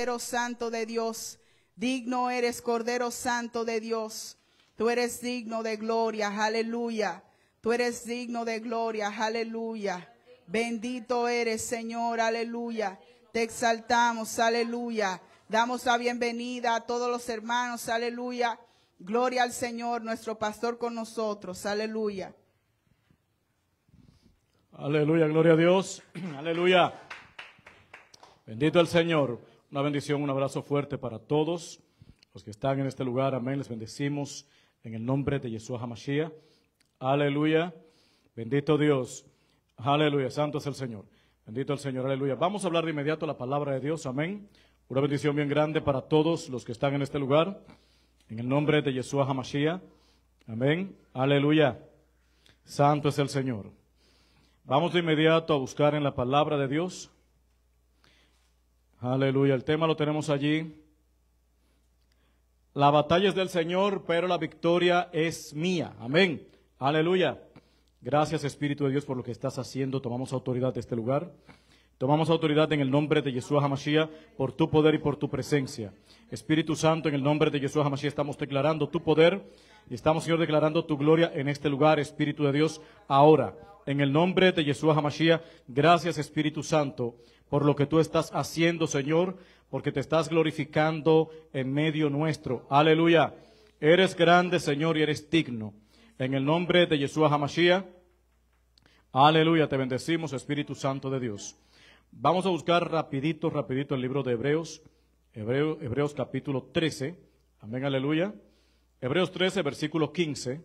Cordero Santo de Dios. Digno eres, Cordero Santo de Dios. Tú eres digno de gloria, aleluya. Tú eres digno de gloria, aleluya. Bendito eres, Señor, aleluya. Te exaltamos, aleluya. Damos la bienvenida a todos los hermanos, aleluya. Gloria al Señor, nuestro pastor con nosotros, aleluya. Aleluya, gloria a Dios. Aleluya. Bendito el Señor. Una bendición, un abrazo fuerte para todos los que están en este lugar. Amén. Les bendecimos en el nombre de Yeshua Hamashiach. Aleluya. Bendito Dios. Aleluya. Santo es el Señor. Bendito el Señor. Aleluya. Vamos a hablar de inmediato la palabra de Dios. Amén. Una bendición bien grande para todos los que están en este lugar. En el nombre de Yeshua Hamashiach. Amén. Aleluya. Santo es el Señor. Vamos de inmediato a buscar en la palabra de Dios Aleluya, el tema lo tenemos allí. La batalla es del Señor, pero la victoria es mía. Amén. Aleluya. Gracias Espíritu de Dios por lo que estás haciendo. Tomamos autoridad de este lugar. Tomamos autoridad en el nombre de Yeshua Hamashiach por tu poder y por tu presencia. Espíritu Santo, en el nombre de Yeshua Hamashiach estamos declarando tu poder y estamos, Señor, declarando tu gloria en este lugar, Espíritu de Dios, ahora. En el nombre de Yeshua Hamashiach, gracias Espíritu Santo por lo que tú estás haciendo, Señor, porque te estás glorificando en medio nuestro. Aleluya. Eres grande, Señor, y eres digno. En el nombre de Yeshua Hamashiach. Aleluya, te bendecimos, Espíritu Santo de Dios. Vamos a buscar rapidito, rapidito el libro de Hebreos, Hebreos capítulo 13. Amén, aleluya. Hebreos 13, versículo 15.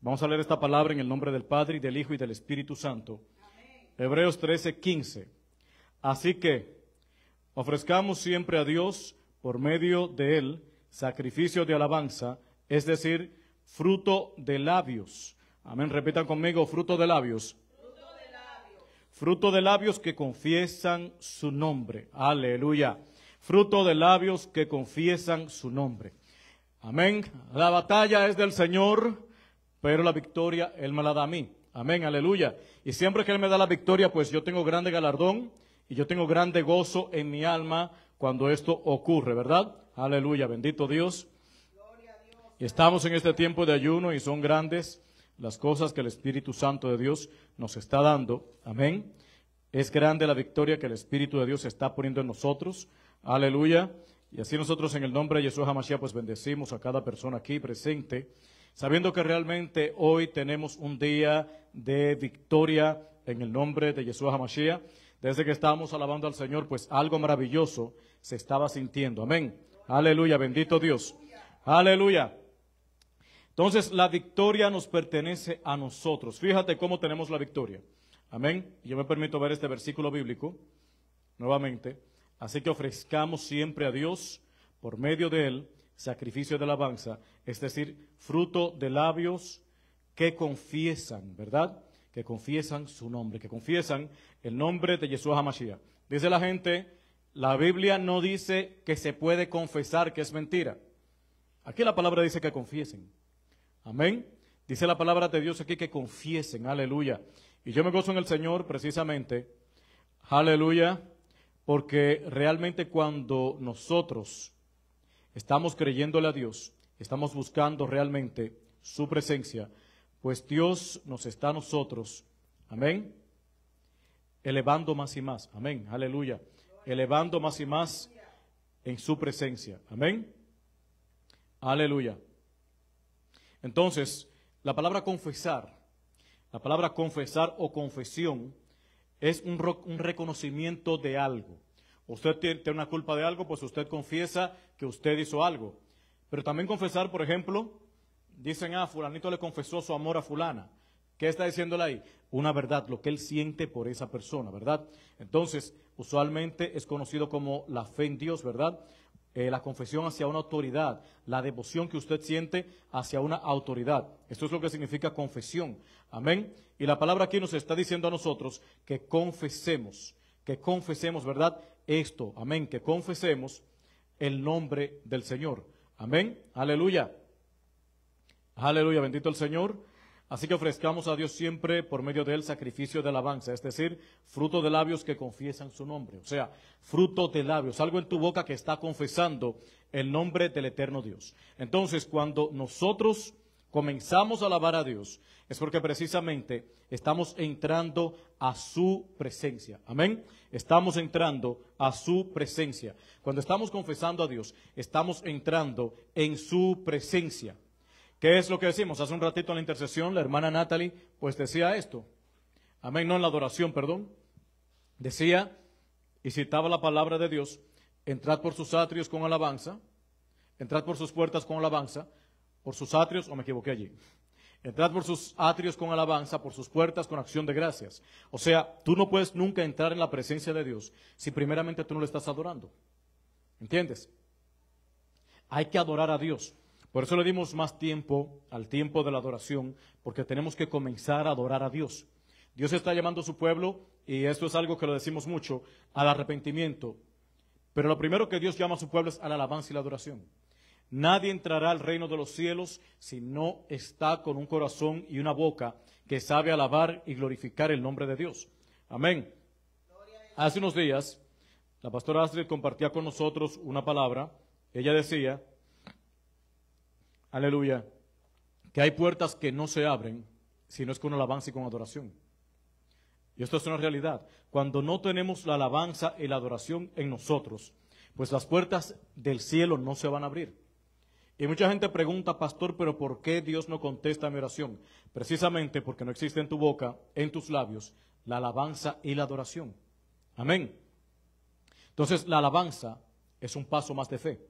Vamos a leer esta palabra en el nombre del Padre, y del Hijo y del Espíritu Santo. Hebreos 13, 15. Así que ofrezcamos siempre a Dios, por medio de Él, sacrificio de alabanza, es decir, fruto de labios. Amén, repitan conmigo, fruto de labios. Fruto de labios, fruto de labios que confiesan su nombre. Aleluya. Fruto de labios que confiesan su nombre. Amén. La batalla es del Señor, pero la victoria Él me la da a mí. Amén, aleluya. Y siempre que Él me da la victoria, pues yo tengo grande galardón. Y yo tengo grande gozo en mi alma cuando esto ocurre, ¿verdad? Aleluya, bendito Dios. estamos en este tiempo de ayuno y son grandes las cosas que el Espíritu Santo de Dios nos está dando. Amén. Es grande la victoria que el Espíritu de Dios está poniendo en nosotros. Aleluya. Y así nosotros en el nombre de Yeshua Hamashiach pues bendecimos a cada persona aquí presente, sabiendo que realmente hoy tenemos un día de victoria en el nombre de Yeshua Hamashiach. Desde que estábamos alabando al Señor, pues algo maravilloso se estaba sintiendo. Amén. Aleluya, bendito Dios. Aleluya. Entonces la victoria nos pertenece a nosotros. Fíjate cómo tenemos la victoria. Amén. Yo me permito ver este versículo bíblico nuevamente. Así que ofrezcamos siempre a Dios, por medio de Él, sacrificio de alabanza, es decir, fruto de labios que confiesan, ¿verdad? que confiesan su nombre, que confiesan el nombre de Yeshua HaMashiach. Dice la gente, la Biblia no dice que se puede confesar que es mentira. Aquí la palabra dice que confiesen. Amén. Dice la palabra de Dios aquí que confiesen. Aleluya. Y yo me gozo en el Señor precisamente. Aleluya. Porque realmente cuando nosotros estamos creyéndole a Dios, estamos buscando realmente su presencia, pues Dios nos está a nosotros, amén, elevando más y más, amén, aleluya, elevando más y más en su presencia, amén, aleluya. Entonces, la palabra confesar, la palabra confesar o confesión es un, reconocimiento de algo. Usted tiene una culpa de algo, pues usted confiesa que usted hizo algo. Pero también confesar, por ejemplo, Dicen, ah, fulanito le confesó su amor a fulana. ¿Qué está diciéndole ahí? Una verdad, lo que él siente por esa persona, ¿verdad? Entonces, usualmente es conocido como la fe en Dios, ¿verdad? Eh, la confesión hacia una autoridad, la devoción que usted siente hacia una autoridad. Esto es lo que significa confesión. Amén. Y la palabra aquí nos está diciendo a nosotros que confesemos, que confesemos, ¿verdad? Esto, amén, que confesemos el nombre del Señor. Amén. Aleluya. Aleluya, bendito el Señor. Así que ofrezcamos a Dios siempre por medio del sacrificio de alabanza, es decir, fruto de labios que confiesan su nombre. O sea, fruto de labios, algo en tu boca que está confesando el nombre del eterno Dios. Entonces, cuando nosotros comenzamos a alabar a Dios, es porque precisamente estamos entrando a su presencia. Amén. Estamos entrando a su presencia. Cuando estamos confesando a Dios, estamos entrando en su presencia. ¿Qué es lo que decimos? Hace un ratito en la intercesión, la hermana Natalie, pues decía esto. Amén, no en la adoración, perdón. Decía, y citaba la palabra de Dios, entrad por sus atrios con alabanza, entrad por sus puertas con alabanza, por sus atrios, o me equivoqué allí, entrad por sus atrios con alabanza, por sus puertas con acción de gracias. O sea, tú no puedes nunca entrar en la presencia de Dios si primeramente tú no le estás adorando. ¿Entiendes? Hay que adorar a Dios. Por eso le dimos más tiempo al tiempo de la adoración, porque tenemos que comenzar a adorar a Dios. Dios está llamando a su pueblo, y esto es algo que lo decimos mucho, al arrepentimiento. Pero lo primero que Dios llama a su pueblo es a la alabanza y la adoración. Nadie entrará al reino de los cielos si no está con un corazón y una boca que sabe alabar y glorificar el nombre de Dios. Amén. Hace unos días, la pastora Astrid compartía con nosotros una palabra. Ella decía, Aleluya. Que hay puertas que no se abren si no es con alabanza y con adoración. Y esto es una realidad. Cuando no tenemos la alabanza y la adoración en nosotros, pues las puertas del cielo no se van a abrir. Y mucha gente pregunta, pastor, pero ¿por qué Dios no contesta mi oración? Precisamente porque no existe en tu boca, en tus labios, la alabanza y la adoración. Amén. Entonces, la alabanza es un paso más de fe.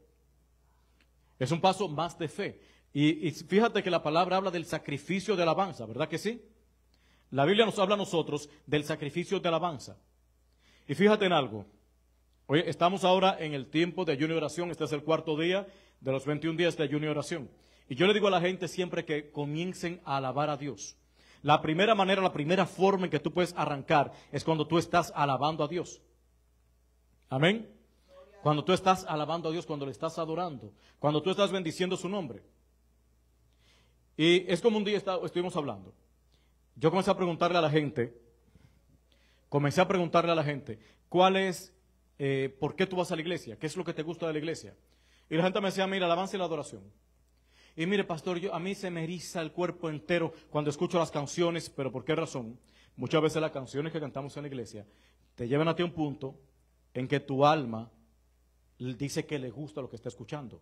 Es un paso más de fe. Y, fíjate que la palabra habla del sacrificio de alabanza, ¿verdad que sí? La Biblia nos habla a nosotros del sacrificio de alabanza. Y fíjate en algo. Oye, estamos ahora en el tiempo de ayuno y oración. Este es el cuarto día de los 21 días de ayuno y oración. Y yo le digo a la gente siempre que comiencen a alabar a Dios. La primera manera, la primera forma en que tú puedes arrancar es cuando tú estás alabando a Dios. Amén. Cuando tú estás alabando a Dios, cuando le estás adorando, cuando tú estás bendiciendo su nombre. Y es como un día estuvimos hablando. Yo comencé a preguntarle a la gente, comencé a preguntarle a la gente, ¿cuál es, eh, por qué tú vas a la iglesia? ¿Qué es lo que te gusta de la iglesia? Y la gente me decía, mira, alabanza y la adoración. Y mire, pastor, yo, a mí se me eriza el cuerpo entero cuando escucho las canciones, pero ¿por qué razón? Muchas veces las canciones que cantamos en la iglesia te llevan a ti a un punto en que tu alma dice que le gusta lo que está escuchando.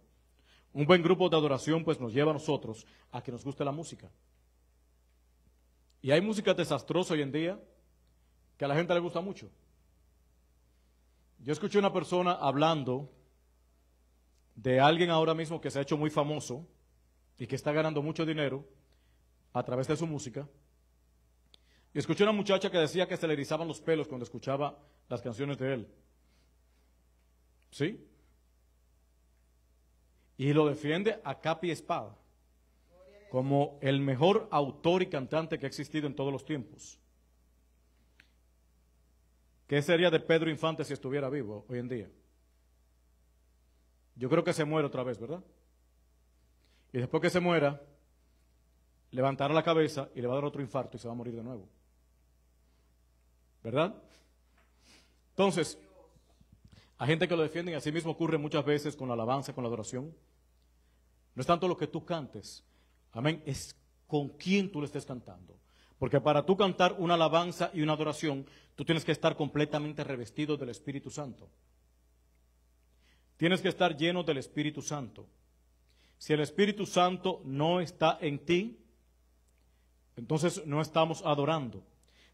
Un buen grupo de adoración pues nos lleva a nosotros a que nos guste la música. Y hay música desastrosa hoy en día que a la gente le gusta mucho. Yo escuché una persona hablando de alguien ahora mismo que se ha hecho muy famoso y que está ganando mucho dinero a través de su música. Y escuché una muchacha que decía que se le erizaban los pelos cuando escuchaba las canciones de él. ¿Sí? Y lo defiende a capi espada, como el mejor autor y cantante que ha existido en todos los tiempos. ¿Qué sería de Pedro Infante si estuviera vivo hoy en día? Yo creo que se muere otra vez, ¿verdad? Y después que se muera, levantará la cabeza y le va a dar otro infarto y se va a morir de nuevo. ¿Verdad? Entonces, hay gente que lo defiende y así mismo ocurre muchas veces con la alabanza, con la adoración. No es tanto lo que tú cantes, amén, es con quién tú le estés cantando. Porque para tú cantar una alabanza y una adoración, tú tienes que estar completamente revestido del Espíritu Santo. Tienes que estar lleno del Espíritu Santo. Si el Espíritu Santo no está en ti, entonces no estamos adorando,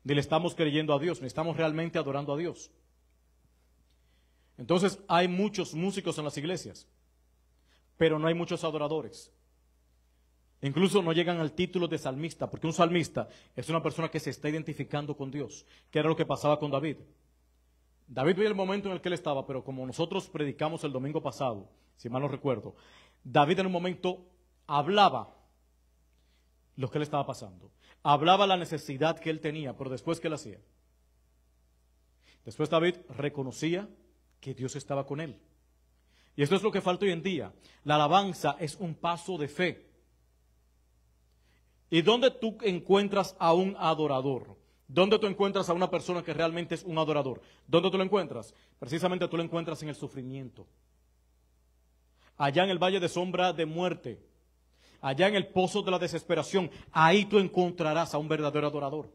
ni le estamos creyendo a Dios, ni estamos realmente adorando a Dios. Entonces hay muchos músicos en las iglesias, pero no hay muchos adoradores. Incluso no llegan al título de salmista, porque un salmista es una persona que se está identificando con Dios, que era lo que pasaba con David. David vio el momento en el que él estaba, pero como nosotros predicamos el domingo pasado, si mal no recuerdo, David en un momento hablaba lo que le estaba pasando, hablaba la necesidad que él tenía, pero después, ¿qué le hacía? Después David reconocía que Dios estaba con él. Y esto es lo que falta hoy en día. La alabanza es un paso de fe. ¿Y dónde tú encuentras a un adorador? ¿Dónde tú encuentras a una persona que realmente es un adorador? ¿Dónde tú lo encuentras? Precisamente tú lo encuentras en el sufrimiento. Allá en el valle de sombra de muerte, allá en el pozo de la desesperación, ahí tú encontrarás a un verdadero adorador.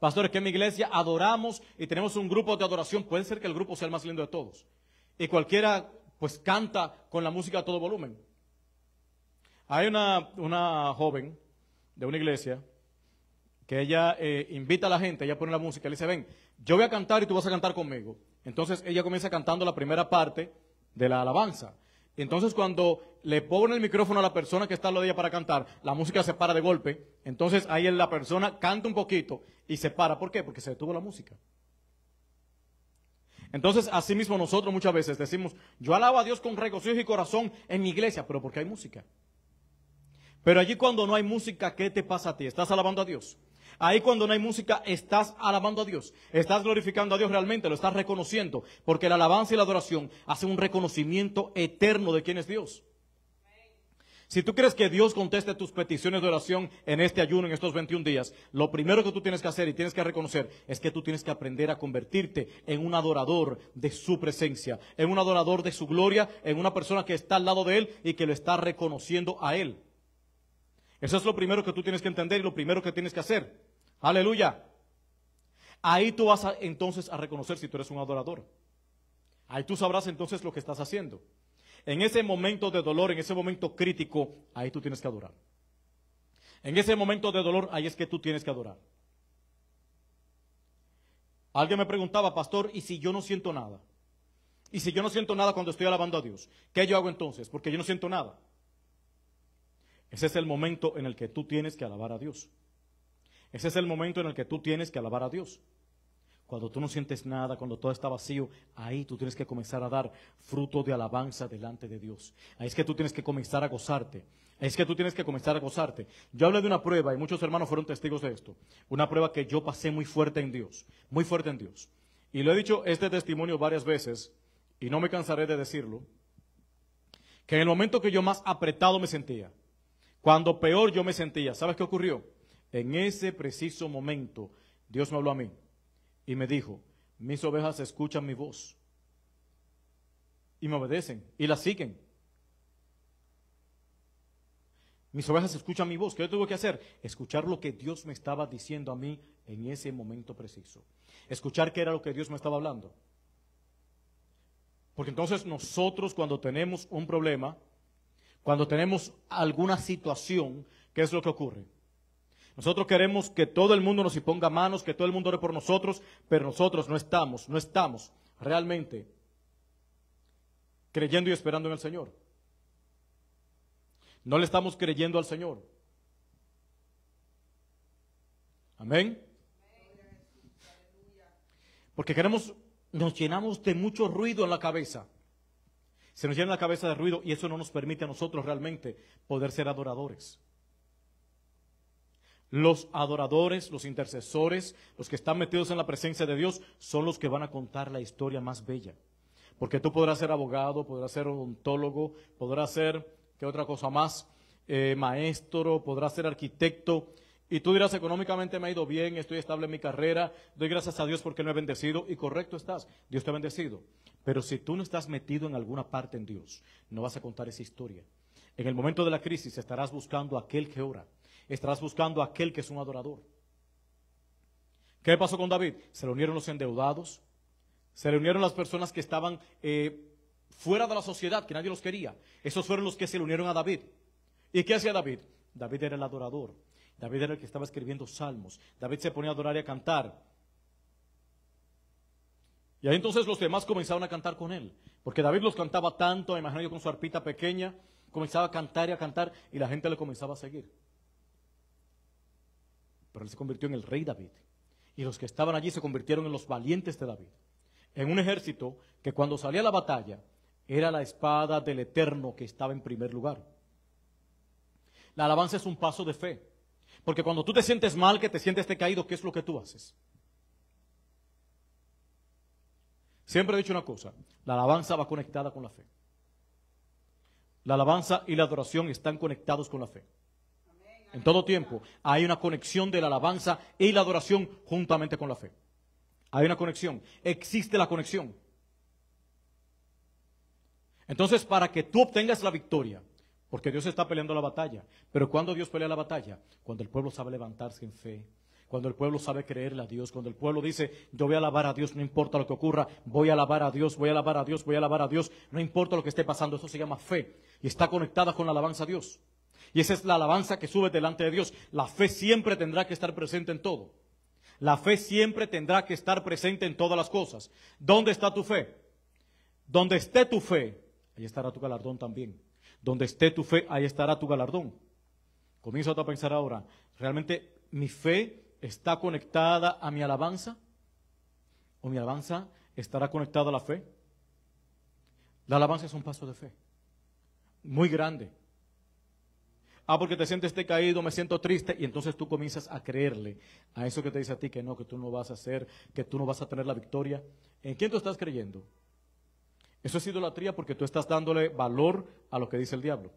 Pastores, que en mi iglesia adoramos y tenemos un grupo de adoración. Puede ser que el grupo sea el más lindo de todos. Y cualquiera, pues, canta con la música a todo volumen. Hay una, una joven de una iglesia que ella eh, invita a la gente, ella pone la música, le dice, ven, yo voy a cantar y tú vas a cantar conmigo. Entonces ella comienza cantando la primera parte de la alabanza. Entonces cuando le pone el micrófono a la persona que está al lado de ella para cantar, la música se para de golpe. Entonces ahí la persona canta un poquito y se para. ¿Por qué? Porque se detuvo la música. Entonces, así mismo nosotros muchas veces decimos, yo alabo a Dios con regocijo y corazón en mi iglesia, pero porque hay música. Pero allí cuando no hay música, ¿qué te pasa a ti? ¿Estás alabando a Dios? Ahí cuando no hay música, estás alabando a Dios. Estás glorificando a Dios realmente, lo estás reconociendo. Porque la alabanza y la adoración hacen un reconocimiento eterno de quién es Dios. Si tú crees que Dios conteste tus peticiones de oración en este ayuno, en estos 21 días, lo primero que tú tienes que hacer y tienes que reconocer es que tú tienes que aprender a convertirte en un adorador de su presencia, en un adorador de su gloria, en una persona que está al lado de Él y que lo está reconociendo a Él. Eso es lo primero que tú tienes que entender y lo primero que tienes que hacer. Aleluya. Ahí tú vas entonces a reconocer si tú eres un adorador. Ahí tú sabrás entonces lo que estás haciendo. En ese momento de dolor, en ese momento crítico, ahí tú tienes que adorar. En ese momento de dolor, ahí es que tú tienes que adorar. Alguien me preguntaba, pastor, ¿y si yo no siento nada? ¿Y si yo no siento nada cuando estoy alabando a Dios? ¿Qué yo hago entonces? Porque yo no siento nada. Ese es el momento en el que tú tienes que alabar a Dios. Ese es el momento en el que tú tienes que alabar a Dios. Cuando tú no sientes nada, cuando todo está vacío, ahí tú tienes que comenzar a dar fruto de alabanza delante de Dios. Ahí es que tú tienes que comenzar a gozarte. Ahí es que tú tienes que comenzar a gozarte. Yo hablé de una prueba y muchos hermanos fueron testigos de esto. Una prueba que yo pasé muy fuerte en Dios, muy fuerte en Dios. Y lo he dicho este testimonio varias veces y no me cansaré de decirlo, que en el momento que yo más apretado me sentía, cuando peor yo me sentía, ¿sabes qué ocurrió? En ese preciso momento, Dios me habló a mí y me dijo, mis ovejas escuchan mi voz y me obedecen y la siguen. Mis ovejas escuchan mi voz. ¿Qué yo tuve que hacer? Escuchar lo que Dios me estaba diciendo a mí en ese momento preciso. Escuchar qué era lo que Dios me estaba hablando. Porque entonces nosotros cuando tenemos un problema, cuando tenemos alguna situación, ¿qué es lo que ocurre? Nosotros queremos que todo el mundo nos imponga manos, que todo el mundo ore por nosotros, pero nosotros no estamos, no estamos realmente creyendo y esperando en el Señor. No le estamos creyendo al Señor. Amén. Porque queremos, nos llenamos de mucho ruido en la cabeza. Se nos llena la cabeza de ruido y eso no nos permite a nosotros realmente poder ser adoradores. Los adoradores, los intercesores, los que están metidos en la presencia de Dios, son los que van a contar la historia más bella. Porque tú podrás ser abogado, podrás ser odontólogo, podrás ser, ¿qué otra cosa más? Eh, maestro, podrás ser arquitecto. Y tú dirás, económicamente me ha ido bien, estoy estable en mi carrera, doy gracias a Dios porque me ha bendecido. Y correcto estás, Dios te ha bendecido. Pero si tú no estás metido en alguna parte en Dios, no vas a contar esa historia. En el momento de la crisis estarás buscando a aquel que ora estarás buscando a aquel que es un adorador. ¿Qué pasó con David? Se le unieron los endeudados, se le unieron las personas que estaban eh, fuera de la sociedad, que nadie los quería. Esos fueron los que se le unieron a David. ¿Y qué hacía David? David era el adorador. David era el que estaba escribiendo salmos. David se ponía a adorar y a cantar. Y ahí entonces los demás comenzaron a cantar con él. Porque David los cantaba tanto, imagino yo con su arpita pequeña, comenzaba a cantar y a cantar y la gente le comenzaba a seguir. Pero él se convirtió en el rey David. Y los que estaban allí se convirtieron en los valientes de David. En un ejército que cuando salía a la batalla era la espada del Eterno que estaba en primer lugar. La alabanza es un paso de fe. Porque cuando tú te sientes mal, que te sientes decaído, ¿qué es lo que tú haces? Siempre he dicho una cosa, la alabanza va conectada con la fe. La alabanza y la adoración están conectados con la fe. En todo tiempo hay una conexión de la alabanza y la adoración juntamente con la fe. Hay una conexión. Existe la conexión. Entonces, para que tú obtengas la victoria, porque Dios está peleando la batalla, pero cuando Dios pelea la batalla, cuando el pueblo sabe levantarse en fe, cuando el pueblo sabe creerle a Dios, cuando el pueblo dice, yo voy a alabar a Dios, no importa lo que ocurra, voy a alabar a Dios, voy a alabar a Dios, voy a alabar a Dios, no importa lo que esté pasando, eso se llama fe y está conectada con la alabanza a Dios. Y esa es la alabanza que sube delante de Dios. La fe siempre tendrá que estar presente en todo. La fe siempre tendrá que estar presente en todas las cosas. ¿Dónde está tu fe? Donde esté tu fe, ahí estará tu galardón también. Donde esté tu fe, ahí estará tu galardón. Comienza a pensar ahora, ¿realmente mi fe está conectada a mi alabanza? ¿O mi alabanza estará conectada a la fe? La alabanza es un paso de fe, muy grande. Ah, porque te sientes caído, me siento triste. Y entonces tú comienzas a creerle a eso que te dice a ti que no, que tú no vas a hacer, que tú no vas a tener la victoria. ¿En quién tú estás creyendo? Eso es idolatría porque tú estás dándole valor a lo que dice el diablo,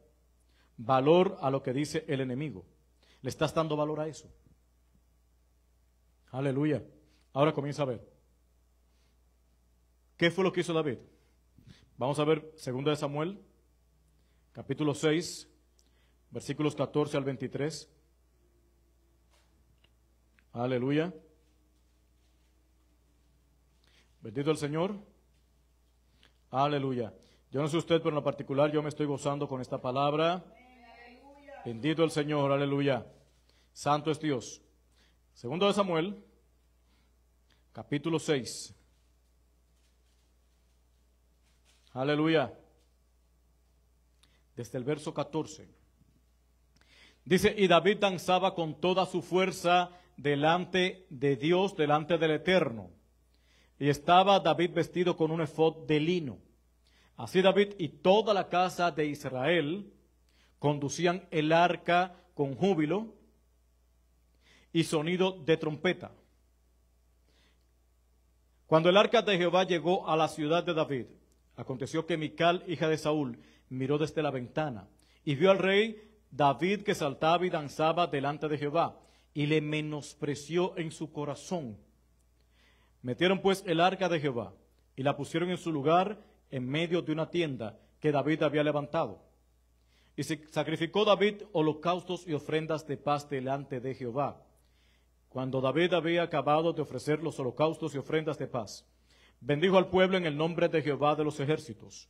valor a lo que dice el enemigo. Le estás dando valor a eso. Aleluya. Ahora comienza a ver. ¿Qué fue lo que hizo David? Vamos a ver 2 Samuel, capítulo 6, versículos 14 al 23. Aleluya. Bendito el Señor. Aleluya. Yo no sé usted, pero en lo particular yo me estoy gozando con esta palabra. Bendito el Señor, aleluya. Santo es Dios. Segundo de Samuel, capítulo 6. Aleluya. Desde el verso 14. Dice, y David danzaba con toda su fuerza delante de Dios, delante del Eterno. Y estaba David vestido con un efod de lino. Así David y toda la casa de Israel conducían el arca con júbilo y sonido de trompeta. Cuando el arca de Jehová llegó a la ciudad de David, aconteció que Mical, hija de Saúl, miró desde la ventana y vio al rey David que saltaba y danzaba delante de Jehová, y le menospreció en su corazón. Metieron pues el arca de Jehová, y la pusieron en su lugar en medio de una tienda que David había levantado. Y se sacrificó David holocaustos y ofrendas de paz delante de Jehová. Cuando David había acabado de ofrecer los holocaustos y ofrendas de paz, bendijo al pueblo en el nombre de Jehová de los ejércitos.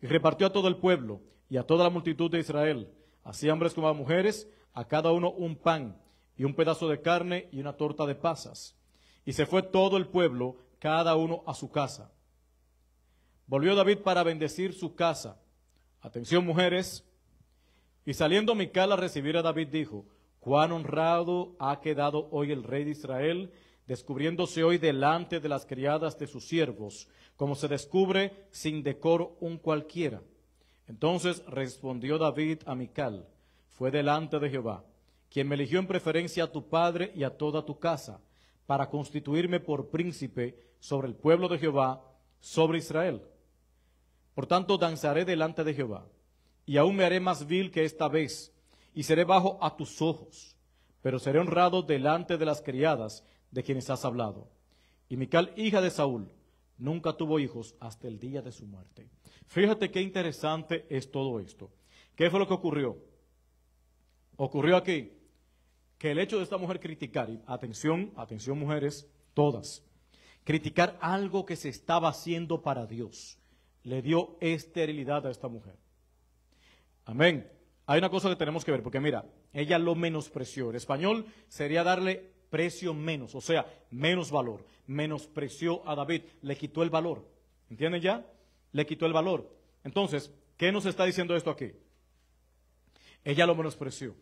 Y repartió a todo el pueblo y a toda la multitud de Israel así hombres como a mujeres, a cada uno un pan y un pedazo de carne y una torta de pasas. Y se fue todo el pueblo, cada uno a su casa. Volvió David para bendecir su casa. Atención mujeres. Y saliendo Mical a recibir a David dijo, cuán honrado ha quedado hoy el rey de Israel, descubriéndose hoy delante de las criadas de sus siervos, como se descubre sin decoro un cualquiera. Entonces respondió David a Mical, fue delante de Jehová, quien me eligió en preferencia a tu padre y a toda tu casa, para constituirme por príncipe sobre el pueblo de Jehová, sobre Israel. Por tanto, danzaré delante de Jehová, y aún me haré más vil que esta vez, y seré bajo a tus ojos, pero seré honrado delante de las criadas de quienes has hablado. Y Mical, hija de Saúl, Nunca tuvo hijos hasta el día de su muerte. Fíjate qué interesante es todo esto. ¿Qué fue lo que ocurrió? Ocurrió aquí que el hecho de esta mujer criticar, atención, atención mujeres, todas, criticar algo que se estaba haciendo para Dios, le dio esterilidad a esta mujer. Amén. Hay una cosa que tenemos que ver, porque mira, ella lo menospreció. En español sería darle precio menos, o sea, menos valor. Menospreció a David, le quitó el valor. ¿Entienden ya? Le quitó el valor. Entonces, ¿qué nos está diciendo esto aquí? Ella lo menospreció.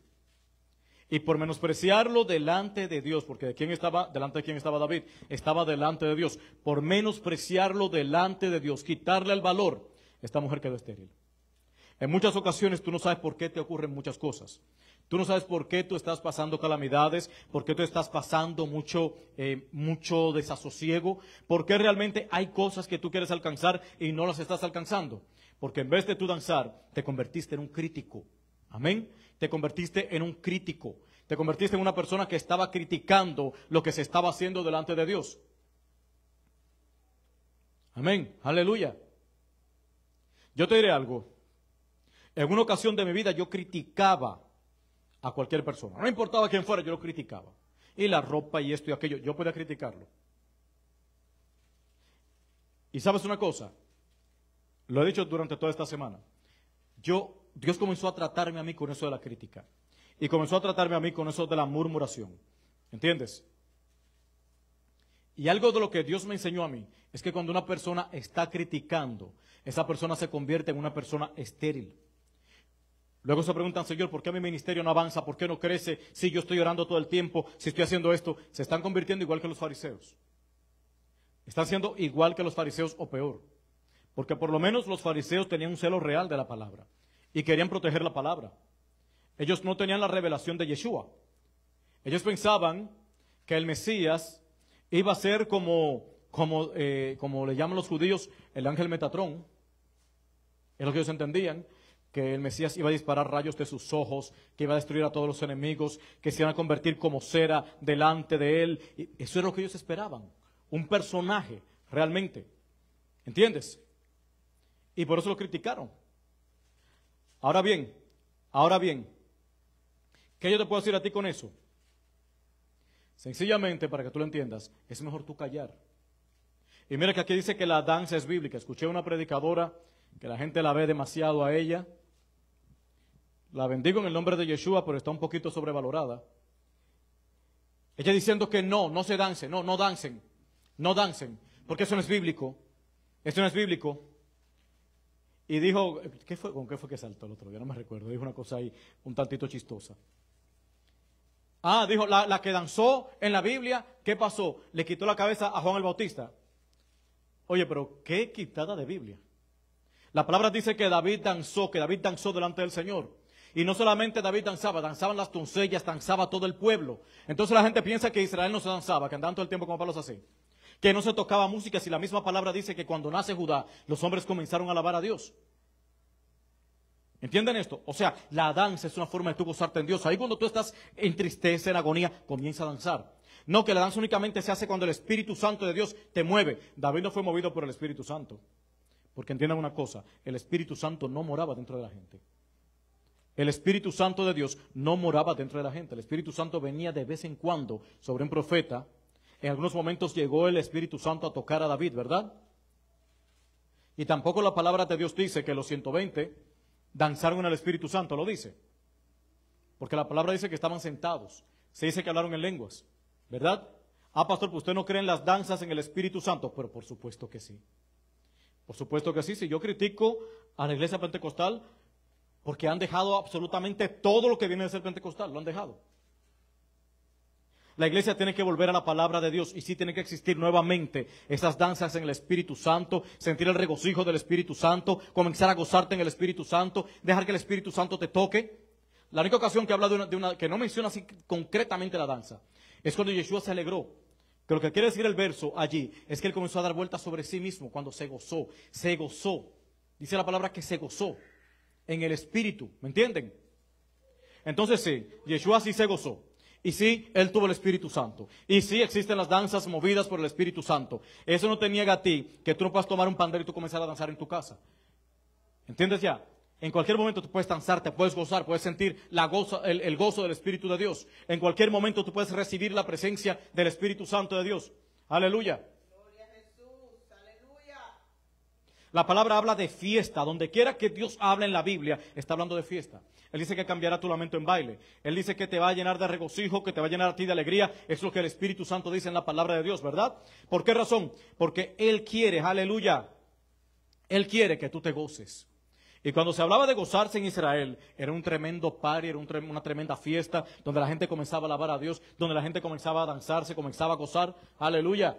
Y por menospreciarlo delante de Dios, porque de quién estaba, delante de quién estaba David, estaba delante de Dios. Por menospreciarlo delante de Dios, quitarle el valor, esta mujer quedó estéril. En muchas ocasiones tú no sabes por qué te ocurren muchas cosas. Tú no sabes por qué tú estás pasando calamidades, por qué tú estás pasando mucho, eh, mucho desasosiego, por qué realmente hay cosas que tú quieres alcanzar y no las estás alcanzando. Porque en vez de tú danzar, te convertiste en un crítico. Amén. Te convertiste en un crítico. Te convertiste en una persona que estaba criticando lo que se estaba haciendo delante de Dios. Amén. Aleluya. Yo te diré algo. En una ocasión de mi vida yo criticaba a cualquier persona. No importaba quién fuera, yo lo criticaba. Y la ropa y esto y aquello, yo podía criticarlo. Y sabes una cosa, lo he dicho durante toda esta semana. Yo, Dios comenzó a tratarme a mí con eso de la crítica. Y comenzó a tratarme a mí con eso de la murmuración. ¿Entiendes? Y algo de lo que Dios me enseñó a mí es que cuando una persona está criticando, esa persona se convierte en una persona estéril. Luego se preguntan, Señor, ¿por qué mi ministerio no avanza? ¿Por qué no crece? Si yo estoy orando todo el tiempo, si estoy haciendo esto, se están convirtiendo igual que los fariseos. Están siendo igual que los fariseos o peor. Porque por lo menos los fariseos tenían un celo real de la palabra y querían proteger la palabra. Ellos no tenían la revelación de Yeshua. Ellos pensaban que el Mesías iba a ser como, como, eh, como le llaman los judíos, el ángel Metatrón. Es lo que ellos entendían que el Mesías iba a disparar rayos de sus ojos, que iba a destruir a todos los enemigos, que se iban a convertir como cera delante de él. eso era lo que ellos esperaban, un personaje realmente. ¿Entiendes? Y por eso lo criticaron. Ahora bien, ahora bien, ¿qué yo te puedo decir a ti con eso? Sencillamente, para que tú lo entiendas, es mejor tú callar. Y mira que aquí dice que la danza es bíblica. Escuché una predicadora que la gente la ve demasiado a ella la bendigo en el nombre de Yeshua, pero está un poquito sobrevalorada. Ella diciendo que no, no se dancen, no, no dancen, no dancen, porque eso no es bíblico. eso no es bíblico. Y dijo, ¿qué fue, ¿con qué fue que saltó el otro día? No me recuerdo. Dijo una cosa ahí un tantito chistosa. Ah, dijo, la, la, que danzó en la Biblia, ¿qué pasó? Le quitó la cabeza a Juan el Bautista. Oye, pero qué quitada de Biblia. La palabra dice que David danzó, que David danzó delante del Señor. Y no solamente David danzaba, danzaban las doncellas, danzaba todo el pueblo. Entonces la gente piensa que Israel no se danzaba, que andaban todo el tiempo con palos así. Que no se tocaba música, si la misma palabra dice que cuando nace Judá, los hombres comenzaron a alabar a Dios. ¿Entienden esto? O sea, la danza es una forma de tú gozarte en Dios. Ahí cuando tú estás en tristeza, en agonía, comienza a danzar. No, que la danza únicamente se hace cuando el Espíritu Santo de Dios te mueve. David no fue movido por el Espíritu Santo. Porque entiendan una cosa, el Espíritu Santo no moraba dentro de la gente. El Espíritu Santo de Dios no moraba dentro de la gente. El Espíritu Santo venía de vez en cuando sobre un profeta. En algunos momentos llegó el Espíritu Santo a tocar a David, ¿verdad? Y tampoco la palabra de Dios dice que los 120 danzaron en el Espíritu Santo, lo dice. Porque la palabra dice que estaban sentados. Se dice que hablaron en lenguas, ¿verdad? Ah, pastor, pues usted no cree en las danzas en el Espíritu Santo. Pero por supuesto que sí. Por supuesto que sí. Si yo critico a la iglesia pentecostal, porque han dejado absolutamente todo lo que viene de ser pentecostal, lo han dejado. La iglesia tiene que volver a la palabra de Dios y sí tiene que existir nuevamente esas danzas en el Espíritu Santo, sentir el regocijo del Espíritu Santo, comenzar a gozarte en el Espíritu Santo, dejar que el Espíritu Santo te toque. La única ocasión que habla de una, de una que no menciona así concretamente la danza es cuando Yeshua se alegró. Que lo que quiere decir el verso allí es que él comenzó a dar vueltas sobre sí mismo cuando se gozó, se gozó. Dice la palabra que se gozó en el espíritu. ¿Me entienden? Entonces sí, Yeshua sí se gozó. Y sí, Él tuvo el Espíritu Santo. Y sí, existen las danzas movidas por el Espíritu Santo. Eso no te niega a ti que tú no puedas tomar un pandero y tú comenzar a danzar en tu casa. ¿Entiendes ya? En cualquier momento tú puedes danzar, te puedes gozar, puedes sentir la el gozo del Espíritu de Dios. En cualquier momento tú puedes recibir la presencia del Espíritu Santo de Dios. Aleluya. La palabra habla de fiesta. Donde quiera que Dios hable en la Biblia, está hablando de fiesta. Él dice que cambiará tu lamento en baile. Él dice que te va a llenar de regocijo, que te va a llenar a ti de alegría. Es lo que el Espíritu Santo dice en la palabra de Dios, ¿verdad? ¿Por qué razón? Porque Él quiere, aleluya. Él quiere que tú te goces. Y cuando se hablaba de gozarse en Israel, era un tremendo party, era una tremenda fiesta, donde la gente comenzaba a alabar a Dios, donde la gente comenzaba a danzarse, comenzaba a gozar. Aleluya.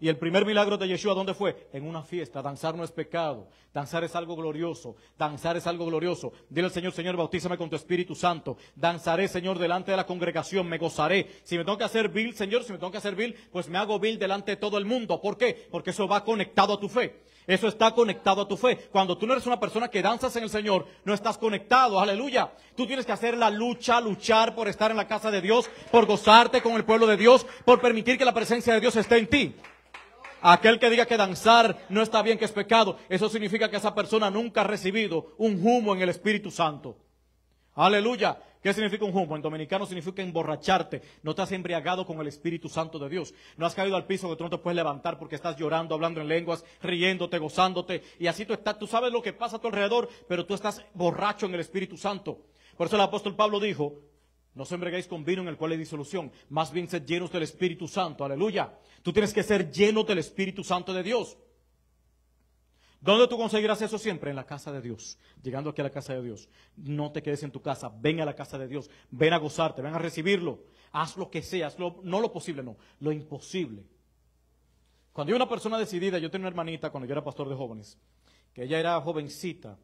Y el primer milagro de Yeshua, ¿dónde fue? En una fiesta. Danzar no es pecado. Danzar es algo glorioso. Danzar es algo glorioso. Dile al Señor, Señor, bautízame con tu Espíritu Santo. Danzaré, Señor, delante de la congregación. Me gozaré. Si me tengo que hacer vil, Señor, si me tengo que hacer vil, pues me hago vil delante de todo el mundo. ¿Por qué? Porque eso va conectado a tu fe. Eso está conectado a tu fe. Cuando tú no eres una persona que danzas en el Señor, no estás conectado. Aleluya. Tú tienes que hacer la lucha, luchar por estar en la casa de Dios, por gozarte con el pueblo de Dios, por permitir que la presencia de Dios esté en ti. Aquel que diga que danzar no está bien, que es pecado, eso significa que esa persona nunca ha recibido un humo en el Espíritu Santo. Aleluya. ¿Qué significa un humo? En dominicano significa emborracharte. No estás embriagado con el Espíritu Santo de Dios. No has caído al piso que tú no te puedes levantar porque estás llorando, hablando en lenguas, riéndote, gozándote. Y así tú estás, tú sabes lo que pasa a tu alrededor, pero tú estás borracho en el Espíritu Santo. Por eso el apóstol Pablo dijo, no se con vino en el cual hay disolución, más bien sed llenos del Espíritu Santo. Aleluya. Tú tienes que ser lleno del Espíritu Santo de Dios. ¿Dónde tú conseguirás eso siempre? En la casa de Dios. Llegando aquí a la casa de Dios. No te quedes en tu casa. Ven a la casa de Dios. Ven a gozarte. Ven a recibirlo. Haz lo que sea. no lo posible, no. Lo imposible. Cuando yo una persona decidida, yo tenía una hermanita cuando yo era pastor de jóvenes. Que ella era jovencita.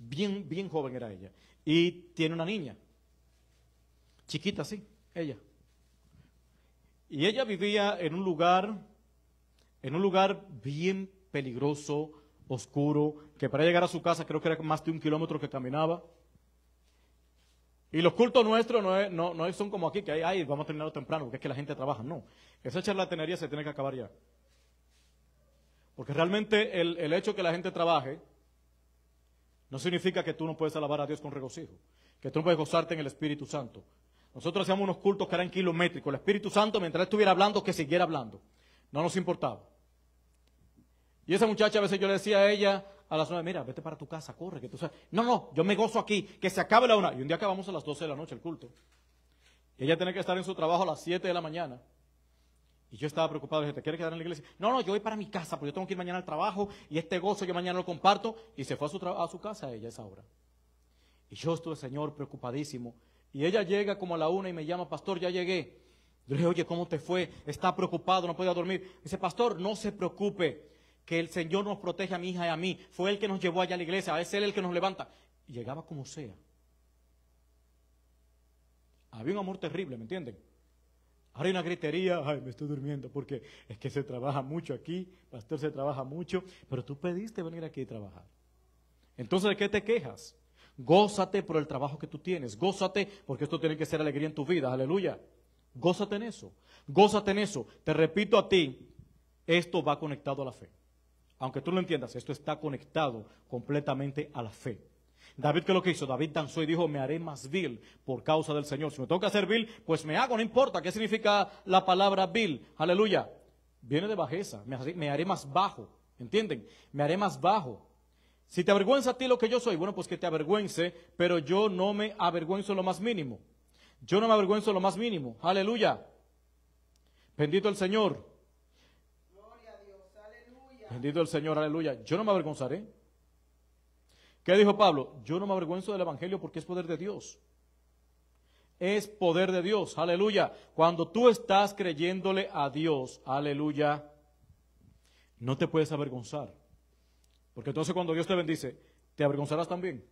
Bien, bien joven era ella. Y tiene una niña chiquita sí, ella. Y ella vivía en un lugar, en un lugar bien peligroso, oscuro, que para llegar a su casa creo que era más de un kilómetro que caminaba. Y los cultos nuestros no, es, no, no son como aquí, que hay, vamos a terminar temprano, porque es que la gente trabaja. No, esa charlatanería se tiene que acabar ya. Porque realmente el, el hecho que la gente trabaje no significa que tú no puedes alabar a Dios con regocijo, que tú no puedes gozarte en el Espíritu Santo, nosotros hacíamos unos cultos que eran kilométricos. El Espíritu Santo, mientras estuviera hablando, que siguiera hablando. No nos importaba. Y esa muchacha a veces yo le decía a ella, a las nueve, mira, vete para tu casa, corre, que tú No, no, yo me gozo aquí, que se acabe la una. Y un día acabamos a las doce de la noche el culto. Y ella tenía que estar en su trabajo a las siete de la mañana. Y yo estaba preocupado, dije, ¿te quieres quedar en la iglesia? No, no, yo voy para mi casa, porque yo tengo que ir mañana al trabajo y este gozo yo mañana lo comparto. Y se fue a su, a casa ella a esa hora. Y yo estuve, Señor, preocupadísimo. Y ella llega como a la una y me llama, pastor, ya llegué. Yo le dije, oye, ¿cómo te fue? Está preocupado, no podía dormir. dice, pastor, no se preocupe, que el Señor nos protege a mi hija y a mí. Fue Él que nos llevó allá a la iglesia, es Él el que nos levanta. Y llegaba como sea. Había un amor terrible, ¿me entienden? Ahora hay una gritería, ay, me estoy durmiendo, porque es que se trabaja mucho aquí, pastor se trabaja mucho, pero tú pediste venir aquí a trabajar. Entonces, ¿de qué te quejas? Gózate por el trabajo que tú tienes. Gózate porque esto tiene que ser alegría en tu vida. Aleluya. Gózate en eso. Gózate en eso. Te repito a ti, esto va conectado a la fe. Aunque tú lo entiendas, esto está conectado completamente a la fe. David, ¿qué es lo que hizo? David danzó y dijo, me haré más vil por causa del Señor. Si me tengo que hacer vil, pues me hago, no importa. ¿Qué significa la palabra vil? Aleluya. Viene de bajeza, me haré más bajo. ¿Entienden? Me haré más bajo. Si te avergüenza a ti lo que yo soy, bueno, pues que te avergüence, pero yo no me avergüenzo lo más mínimo. Yo no me avergüenzo lo más mínimo. Aleluya. Bendito el Señor. Gloria a Dios. Aleluya. Bendito el Señor. Aleluya. Yo no me avergonzaré. ¿Qué dijo Pablo? Yo no me avergüenzo del Evangelio porque es poder de Dios. Es poder de Dios. Aleluya. Cuando tú estás creyéndole a Dios, aleluya, no te puedes avergonzar. Porque entonces cuando Dios te bendice, te avergonzarás también.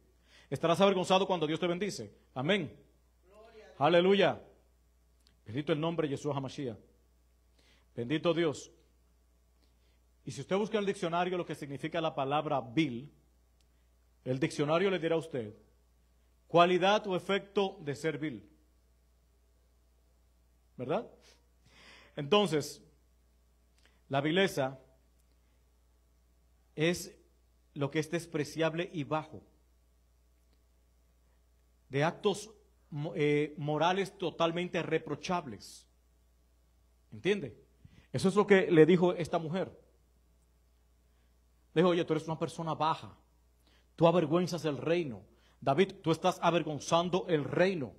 Estarás avergonzado cuando Dios te bendice. Amén. Aleluya. Bendito el nombre de Jesús Hamashiach. Bendito Dios. Y si usted busca en el diccionario lo que significa la palabra vil, el diccionario le dirá a usted cualidad o efecto de ser vil. ¿Verdad? Entonces, la vileza es lo que es despreciable y bajo, de actos eh, morales totalmente reprochables. ¿Entiende? Eso es lo que le dijo esta mujer. Le dijo, oye, tú eres una persona baja, tú avergüenzas el reino. David, tú estás avergonzando el reino.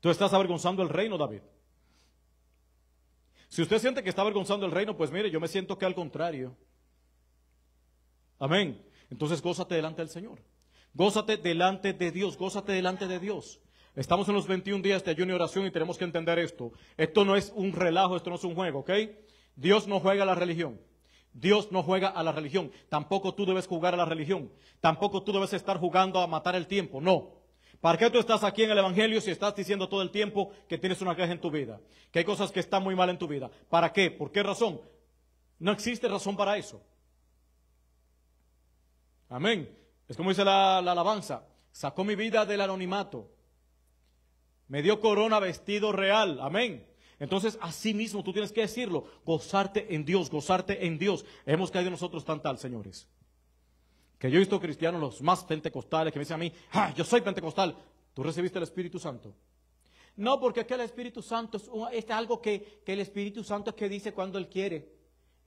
Tú estás avergonzando el reino, David. Si usted siente que está avergonzando el reino, pues mire, yo me siento que al contrario. Amén. Entonces gózate delante del Señor. Gózate delante de Dios, gózate delante de Dios. Estamos en los 21 días de ayuno y oración y tenemos que entender esto. Esto no es un relajo, esto no es un juego, ¿ok? Dios no juega a la religión. Dios no juega a la religión. Tampoco tú debes jugar a la religión. Tampoco tú debes estar jugando a matar el tiempo. No. ¿Para qué tú estás aquí en el Evangelio si estás diciendo todo el tiempo que tienes una queja en tu vida? Que hay cosas que están muy mal en tu vida. ¿Para qué? ¿Por qué razón? No existe razón para eso. Amén. Es como dice la, alabanza. Sacó mi vida del anonimato. Me dio corona vestido real. Amén. Entonces, así mismo tú tienes que decirlo, gozarte en Dios, gozarte en Dios. Hemos caído nosotros tan tal, señores. Que yo he visto cristianos, los más pentecostales, que me dicen a mí, ¡Ah, yo soy pentecostal! ¿Tú recibiste el Espíritu Santo? No, porque aquel el Espíritu Santo es, algo que el Espíritu Santo es que dice cuando Él quiere.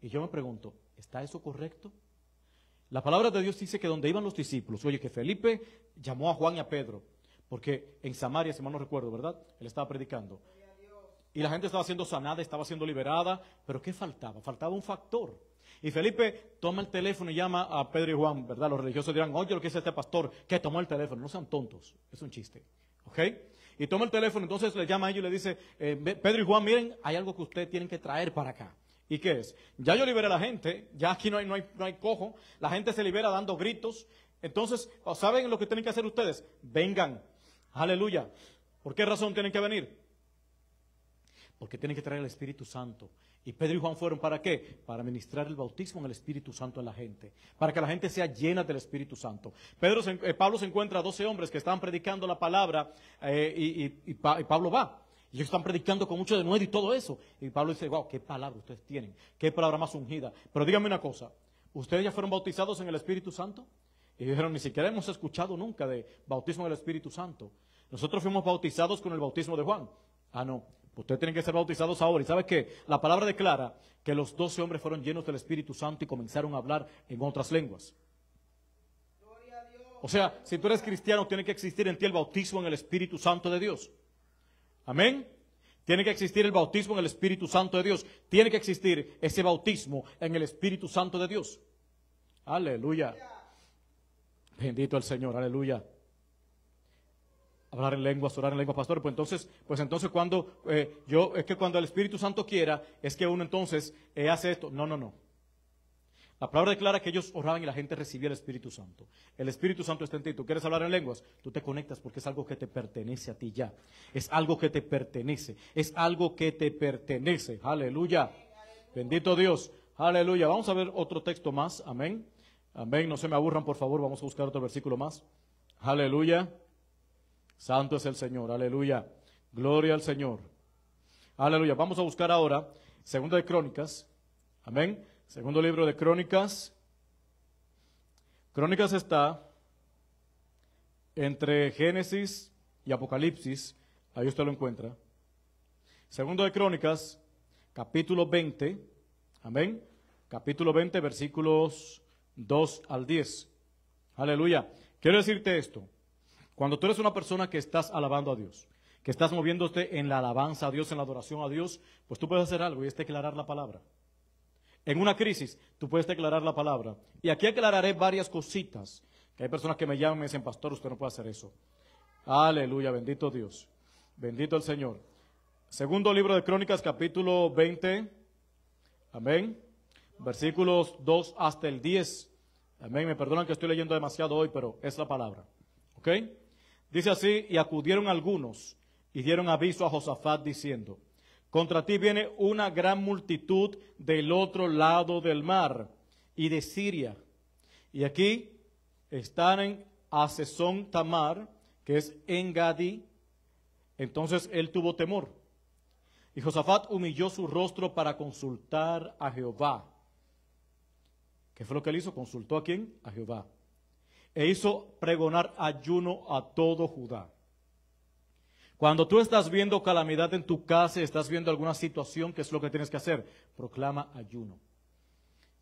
Y yo me pregunto, ¿está eso correcto? La palabra de Dios dice que donde iban los discípulos, oye, que Felipe llamó a Juan y a Pedro, porque en Samaria, si mal no recuerdo, ¿verdad? Él estaba predicando. Y la gente estaba siendo sanada, estaba siendo liberada, pero ¿qué faltaba? Faltaba un factor. Y Felipe toma el teléfono y llama a Pedro y Juan, ¿verdad? Los religiosos dirán, oye, lo que es este pastor, que tomó el teléfono. No sean tontos, es un chiste, ¿ok? Y toma el teléfono, entonces le llama a ellos y le dice, eh, Pedro y Juan, miren, hay algo que ustedes tienen que traer para acá. ¿Y qué es? Ya yo liberé a la gente, ya aquí no hay, no hay, cojo, la gente se libera dando gritos. Entonces, oh, ¿saben lo que tienen que hacer ustedes? Vengan. Aleluya. ¿Por qué razón tienen que venir? Porque tienen que traer el Espíritu Santo. Y Pedro y Juan fueron para qué? Para ministrar el bautismo en el Espíritu Santo a la gente. Para que la gente sea llena del Espíritu Santo. Pedro eh, Pablo se encuentra a 12 hombres que estaban predicando la palabra eh, y Pablo va y Ellos están predicando con mucho denuedo y todo eso. Y Pablo dice, wow, qué palabra ustedes tienen, qué palabra más ungida. Pero díganme una cosa, ¿ustedes ya fueron bautizados en el Espíritu Santo? Y dijeron, ni siquiera hemos escuchado nunca de bautismo del Espíritu Santo. Nosotros fuimos bautizados con el bautismo de Juan. Ah, no. Ustedes tienen que ser bautizados ahora. ¿Y sabe que La palabra declara que los doce hombres fueron llenos del Espíritu Santo y comenzaron a hablar en otras lenguas. O sea, si tú eres cristiano, tiene que existir en ti el bautismo en el Espíritu Santo de Dios. Amén. Tiene que existir el bautismo en el Espíritu Santo de Dios. Tiene que existir ese bautismo en el Espíritu Santo de Dios. Aleluya. Bendito el Señor, aleluya. Hablar en lenguas, orar en lenguas, pastor. Pues entonces, pues entonces cuando eh, yo, es que cuando el Espíritu Santo quiera, es que uno entonces eh, hace esto. No, no, no. La palabra declara que ellos oraban y la gente recibía el Espíritu Santo. El Espíritu Santo está en ti. Tú quieres hablar en lenguas, tú te conectas porque es algo que te pertenece a ti ya. Es algo que te pertenece. Es algo que te pertenece. Aleluya. Bendito Dios. Aleluya. Vamos a ver otro texto más. Amén. Amén. No se me aburran, por favor. Vamos a buscar otro versículo más. Aleluya. Santo es el Señor. Aleluya. Gloria al Señor. Aleluya. Vamos a buscar ahora Segunda de Crónicas. Amén. Segundo libro de Crónicas. Crónicas está entre Génesis y Apocalipsis. Ahí usted lo encuentra. Segundo de Crónicas, capítulo 20. Amén. Capítulo 20, versículos 2 al 10. Aleluya. Quiero decirte esto. Cuando tú eres una persona que estás alabando a Dios, que estás moviéndote en la alabanza a Dios, en la adoración a Dios, pues tú puedes hacer algo y es declarar la palabra en una crisis, tú puedes declarar la palabra. Y aquí aclararé varias cositas. Que hay personas que me llaman y me dicen, pastor, usted no puede hacer eso. Aleluya, bendito Dios. Bendito el Señor. Segundo libro de Crónicas, capítulo 20. Amén. Versículos 2 hasta el 10. Amén. Me perdonan que estoy leyendo demasiado hoy, pero es la palabra. ¿Ok? Dice así, y acudieron algunos y dieron aviso a Josafat diciendo, contra ti viene una gran multitud del otro lado del mar y de Siria. Y aquí están en Asesón Tamar, que es en Gadi. Entonces él tuvo temor. Y Josafat humilló su rostro para consultar a Jehová. ¿Qué fue lo que él hizo? ¿Consultó a quién? A Jehová. E hizo pregonar ayuno a todo Judá. Cuando tú estás viendo calamidad en tu casa, estás viendo alguna situación, ¿qué es lo que tienes que hacer? Proclama ayuno.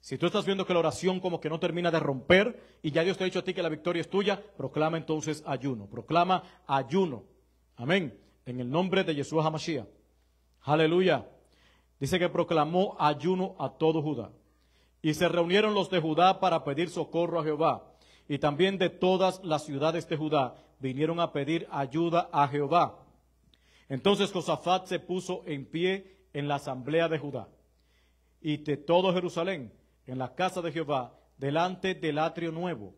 Si tú estás viendo que la oración como que no termina de romper y ya Dios te ha dicho a ti que la victoria es tuya, proclama entonces ayuno. Proclama ayuno. Amén. En el nombre de Yeshua Hamashiach. Aleluya. Dice que proclamó ayuno a todo Judá. Y se reunieron los de Judá para pedir socorro a Jehová. Y también de todas las ciudades de Judá vinieron a pedir ayuda a Jehová entonces Josafat se puso en pie en la asamblea de Judá y de todo Jerusalén, en la casa de Jehová, delante del atrio nuevo.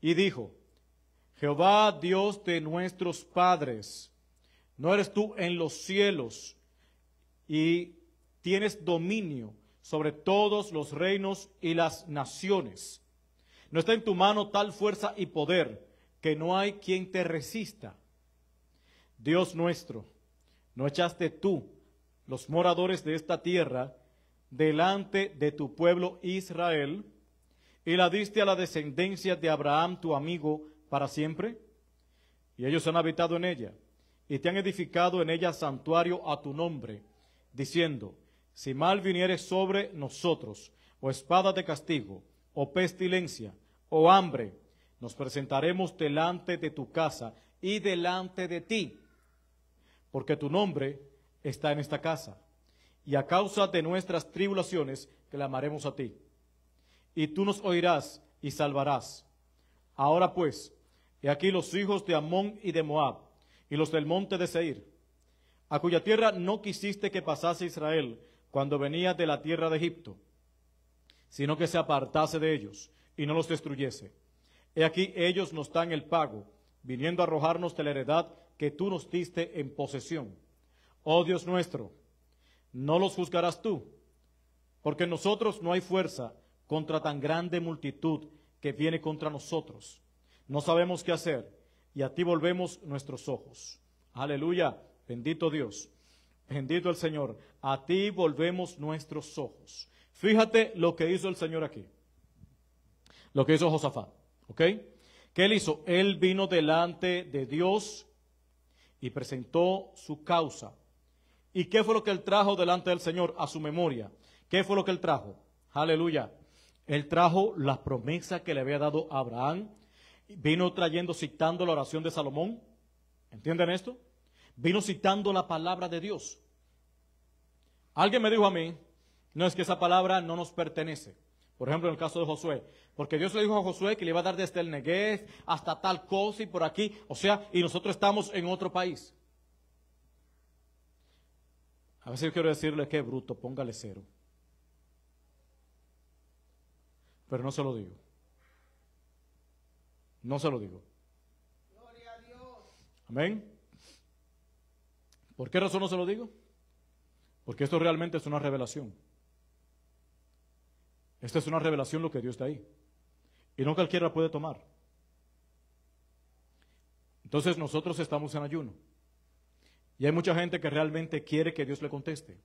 Y dijo, Jehová Dios de nuestros padres, no eres tú en los cielos y tienes dominio sobre todos los reinos y las naciones. No está en tu mano tal fuerza y poder que no hay quien te resista. Dios nuestro, no echaste tú los moradores de esta tierra delante de tu pueblo Israel y la diste a la descendencia de Abraham, tu amigo, para siempre? Y ellos han habitado en ella y te han edificado en ella santuario a tu nombre, diciendo, si mal viniere sobre nosotros, o espada de castigo, o pestilencia, o hambre, nos presentaremos delante de tu casa y delante de ti porque tu nombre está en esta casa. Y a causa de nuestras tribulaciones clamaremos a ti. Y tú nos oirás y salvarás. Ahora pues, he aquí los hijos de Amón y de Moab, y los del monte de Seir, a cuya tierra no quisiste que pasase Israel cuando venía de la tierra de Egipto, sino que se apartase de ellos y no los destruyese. He aquí ellos nos dan el pago, viniendo a arrojarnos de la heredad que tú nos diste en posesión. Oh Dios nuestro, no los juzgarás tú, porque en nosotros no hay fuerza contra tan grande multitud que viene contra nosotros. No sabemos qué hacer, y a ti volvemos nuestros ojos. Aleluya, bendito Dios, bendito el Señor, a ti volvemos nuestros ojos. Fíjate lo que hizo el Señor aquí, lo que hizo Josafat, ¿ok? ¿Qué él hizo? Él vino delante de Dios y presentó su causa. ¿Y qué fue lo que él trajo delante del Señor a su memoria? ¿Qué fue lo que él trajo? Aleluya. Él trajo las promesas que le había dado Abraham. Vino trayendo, citando la oración de Salomón. ¿Entienden esto? Vino citando la palabra de Dios. Alguien me dijo a mí, no es que esa palabra no nos pertenece. Por ejemplo, en el caso de Josué. Porque Dios le dijo a Josué que le iba a dar desde el Negev hasta tal cosa y por aquí. O sea, y nosotros estamos en otro país. A veces yo quiero decirle que bruto, póngale cero. Pero no se lo digo. No se lo digo. Gloria a Dios. Amén. ¿Por qué razón no se lo digo? Porque esto realmente es una revelación. Esta es una revelación lo que Dios está ahí. Y no cualquiera puede tomar. Entonces nosotros estamos en ayuno. Y hay mucha gente que realmente quiere que Dios le conteste.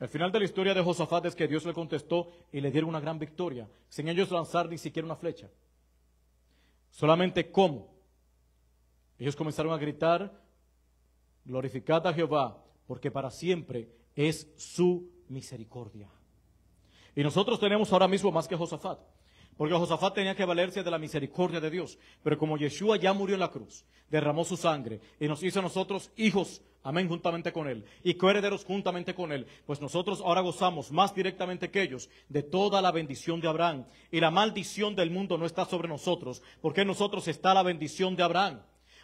El final de la historia de Josafat es que Dios le contestó y le dieron una gran victoria, sin ellos lanzar ni siquiera una flecha. Solamente cómo. Ellos comenzaron a gritar, glorificad a Jehová, porque para siempre es su misericordia. Y nosotros tenemos ahora mismo más que Josafat. Porque Josafat tenía que valerse de la misericordia de Dios. Pero como Yeshua ya murió en la cruz, derramó su sangre y nos hizo a nosotros hijos, amén, juntamente con Él, y coherederos juntamente con Él, pues nosotros ahora gozamos más directamente que ellos de toda la bendición de Abraham. Y la maldición del mundo no está sobre nosotros, porque en nosotros está la bendición de Abraham.